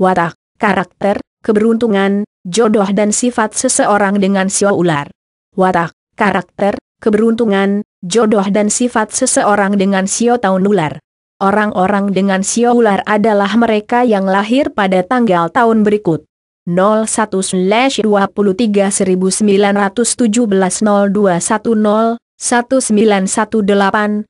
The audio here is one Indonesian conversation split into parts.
watak, karakter, keberuntungan, jodoh dan sifat seseorang dengan sio ular. Watak, karakter, keberuntungan, jodoh dan sifat seseorang dengan sio tahun ular. Orang-orang dengan sio ular adalah mereka yang lahir pada tanggal tahun berikut. 01-23 1917 0210 1918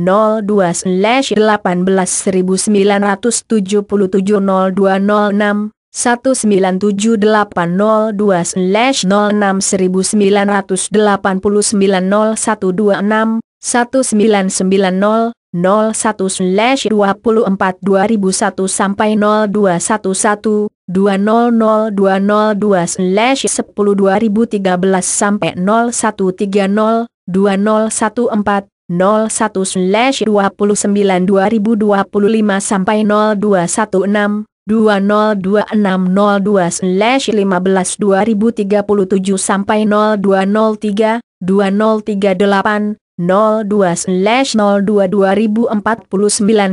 02-18977-0206 01 24 sampai 0211 2002002 sampai 0130 2014 01-29 2025 sampai 0216 2026020 15 2037 sampai 0203 2038 02 02 2049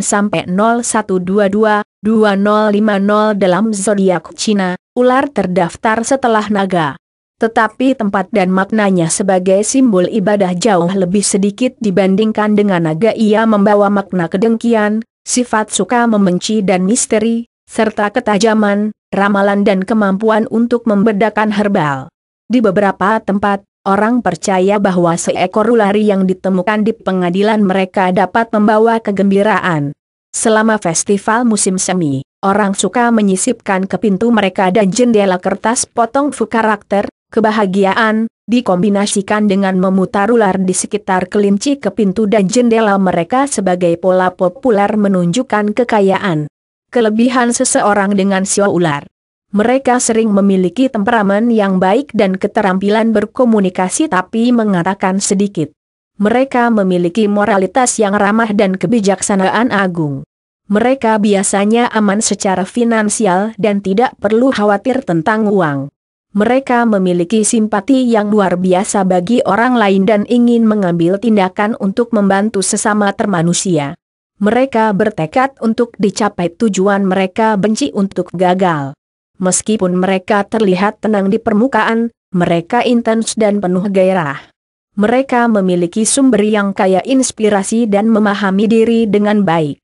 sampai 0122 2050 dalam zodiak Cina, ular terdaftar setelah naga. Tetapi tempat dan maknanya sebagai simbol ibadah jauh lebih sedikit dibandingkan dengan naga ia membawa makna kedengkian, sifat suka membenci dan misteri, serta ketajaman, ramalan dan kemampuan untuk membedakan herbal. Di beberapa tempat, orang percaya bahwa seekor ulari yang ditemukan di pengadilan mereka dapat membawa kegembiraan. Selama festival musim semi, orang suka menyisipkan ke pintu mereka dan jendela kertas potong fu karakter, Kebahagiaan, dikombinasikan dengan memutar ular di sekitar kelinci ke pintu dan jendela mereka sebagai pola populer menunjukkan kekayaan. Kelebihan seseorang dengan sio ular. Mereka sering memiliki temperamen yang baik dan keterampilan berkomunikasi tapi mengatakan sedikit. Mereka memiliki moralitas yang ramah dan kebijaksanaan agung. Mereka biasanya aman secara finansial dan tidak perlu khawatir tentang uang. Mereka memiliki simpati yang luar biasa bagi orang lain dan ingin mengambil tindakan untuk membantu sesama termanusia. Mereka bertekad untuk dicapai tujuan mereka benci untuk gagal. Meskipun mereka terlihat tenang di permukaan, mereka intens dan penuh gairah. Mereka memiliki sumber yang kaya inspirasi dan memahami diri dengan baik.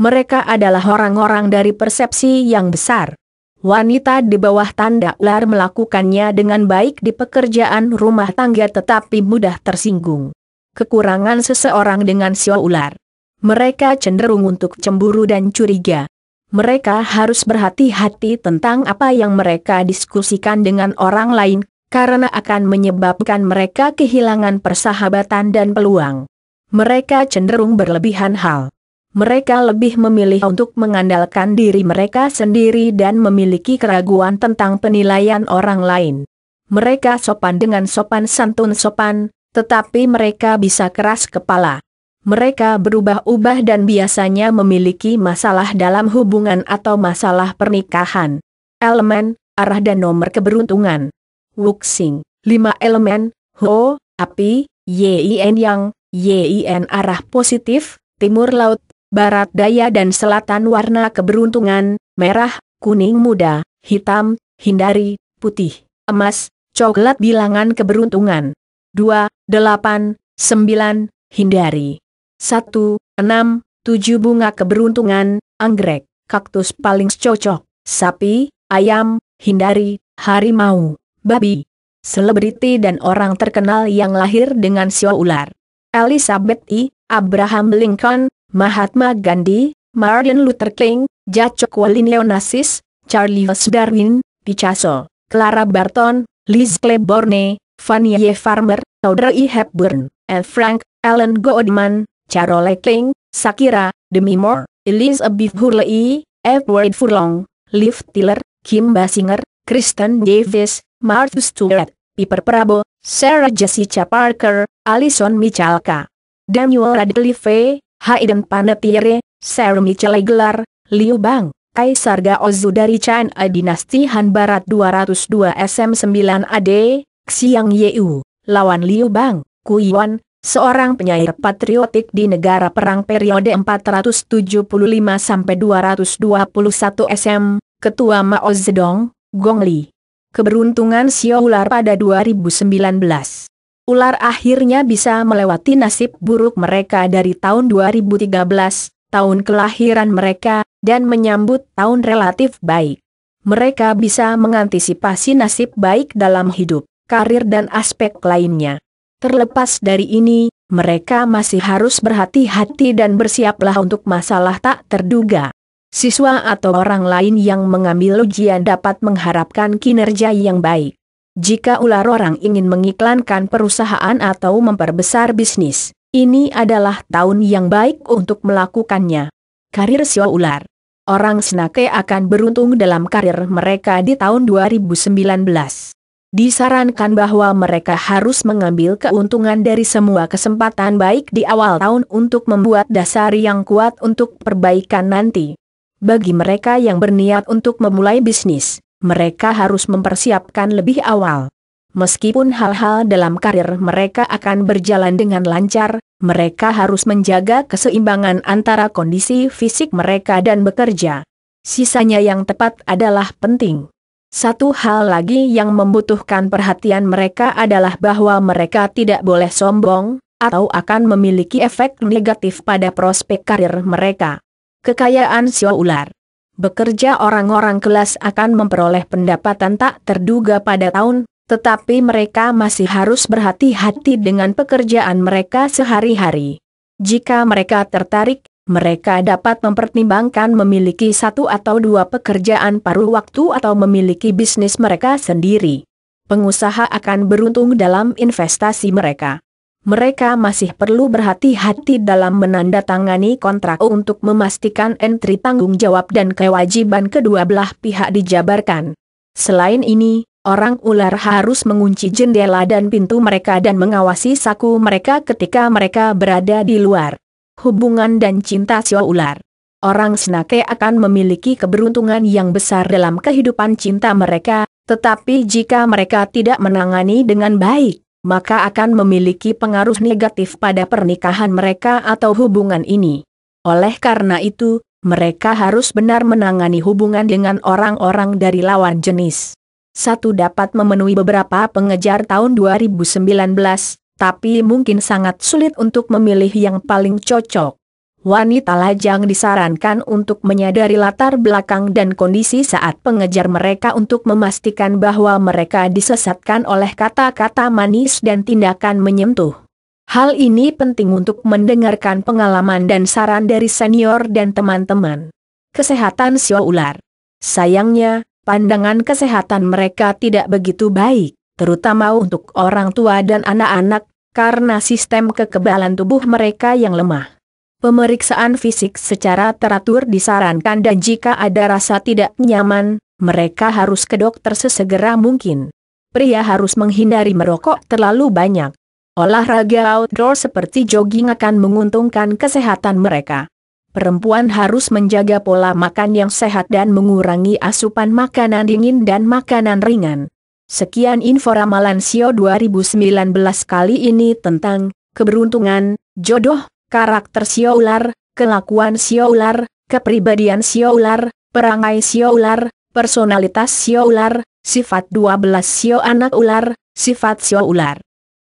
Mereka adalah orang-orang dari persepsi yang besar. Wanita di bawah tanda ular melakukannya dengan baik di pekerjaan rumah tangga tetapi mudah tersinggung. Kekurangan seseorang dengan sio ular. Mereka cenderung untuk cemburu dan curiga. Mereka harus berhati-hati tentang apa yang mereka diskusikan dengan orang lain, karena akan menyebabkan mereka kehilangan persahabatan dan peluang. Mereka cenderung berlebihan hal mereka lebih memilih untuk mengandalkan diri mereka sendiri dan memiliki keraguan tentang penilaian orang lain. Mereka sopan dengan sopan santun sopan, tetapi mereka bisa keras kepala. Mereka berubah-ubah dan biasanya memiliki masalah dalam hubungan atau masalah pernikahan. Elemen, arah dan nomor keberuntungan. Wuxing, 5 elemen, Ho, api, Yin yang, Yin arah positif, timur laut, barat daya dan selatan warna keberuntungan, merah, kuning muda, hitam, hindari, putih, emas, coklat bilangan keberuntungan. 2, 8, 9, hindari. 1, 6, 7 bunga keberuntungan, anggrek, kaktus paling cocok, sapi, ayam, hindari, harimau, babi. Selebriti dan orang terkenal yang lahir dengan sio ular. Elizabeth I. Abraham Lincoln, Mahatma Gandhi, Martin Luther King, Jacob Wallinionasis, Charles Darwin, Picasso, Clara Barton, Liz Claiborne, Fannie Farmer, Audrey Hepburn, and Frank, Alan Goodman, Carol King, Sakira, Demi Moore, Elizabeth Hurley, Edward Furlong, Liv Tyler, Kim Basinger, Kristen Davis, Martha Stewart, Piper Prabo, Sarah Jessica Parker, Alison Michalka. Daniel Radcliffe, Hayden Panettiere, Panetiere, Sir Michele Gelar, Liu Bang, Kaisar Gaozu dari China Dinasti Han Barat 202 SM9AD, Xiang Yeu, lawan Liu Bang, Yuan, seorang penyair patriotik di negara perang periode 475-221 SM, Ketua Mao Zedong, Gong Li. Keberuntungan Ular pada 2019 ular akhirnya bisa melewati nasib buruk mereka dari tahun 2013, tahun kelahiran mereka, dan menyambut tahun relatif baik. Mereka bisa mengantisipasi nasib baik dalam hidup, karir dan aspek lainnya. Terlepas dari ini, mereka masih harus berhati-hati dan bersiaplah untuk masalah tak terduga. Siswa atau orang lain yang mengambil ujian dapat mengharapkan kinerja yang baik. Jika ular orang ingin mengiklankan perusahaan atau memperbesar bisnis, ini adalah tahun yang baik untuk melakukannya. Karir Sio Ular Orang Senake akan beruntung dalam karir mereka di tahun 2019. Disarankan bahwa mereka harus mengambil keuntungan dari semua kesempatan baik di awal tahun untuk membuat dasar yang kuat untuk perbaikan nanti. Bagi mereka yang berniat untuk memulai bisnis, mereka harus mempersiapkan lebih awal. Meskipun hal-hal dalam karir mereka akan berjalan dengan lancar, mereka harus menjaga keseimbangan antara kondisi fisik mereka dan bekerja. Sisanya yang tepat adalah penting. Satu hal lagi yang membutuhkan perhatian mereka adalah bahwa mereka tidak boleh sombong, atau akan memiliki efek negatif pada prospek karir mereka. Kekayaan siwa Ular bekerja orang-orang kelas akan memperoleh pendapatan tak terduga pada tahun, tetapi mereka masih harus berhati-hati dengan pekerjaan mereka sehari-hari. Jika mereka tertarik, mereka dapat mempertimbangkan memiliki satu atau dua pekerjaan paruh waktu atau memiliki bisnis mereka sendiri. Pengusaha akan beruntung dalam investasi mereka mereka masih perlu berhati-hati dalam menandatangani kontrak untuk memastikan entry tanggung jawab dan kewajiban kedua belah pihak dijabarkan. Selain ini, orang ular harus mengunci jendela dan pintu mereka dan mengawasi saku mereka ketika mereka berada di luar. Hubungan dan cinta sio ular. Orang Senake akan memiliki keberuntungan yang besar dalam kehidupan cinta mereka, tetapi jika mereka tidak menangani dengan baik, maka akan memiliki pengaruh negatif pada pernikahan mereka atau hubungan ini. Oleh karena itu, mereka harus benar menangani hubungan dengan orang-orang dari lawan jenis. Satu dapat memenuhi beberapa pengejar tahun 2019, tapi mungkin sangat sulit untuk memilih yang paling cocok wanita lajang disarankan untuk menyadari latar belakang dan kondisi saat pengejar mereka untuk memastikan bahwa mereka disesatkan oleh kata-kata manis dan tindakan menyentuh. Hal ini penting untuk mendengarkan pengalaman dan saran dari senior dan teman-teman. Kesehatan Sio Ular Sayangnya, pandangan kesehatan mereka tidak begitu baik, terutama untuk orang tua dan anak-anak, karena sistem kekebalan tubuh mereka yang lemah. Pemeriksaan fisik secara teratur disarankan dan jika ada rasa tidak nyaman, mereka harus ke dokter sesegera mungkin. Pria harus menghindari merokok terlalu banyak. Olahraga outdoor seperti jogging akan menguntungkan kesehatan mereka. Perempuan harus menjaga pola makan yang sehat dan mengurangi asupan makanan dingin dan makanan ringan. Sekian info ramalan Sio 2019 kali ini tentang keberuntungan, jodoh, karakter siular, kelakuan siular, kepribadian siular, perangai siular, personalitas siular, sifat 12 sio anak ular, sifat sio ular.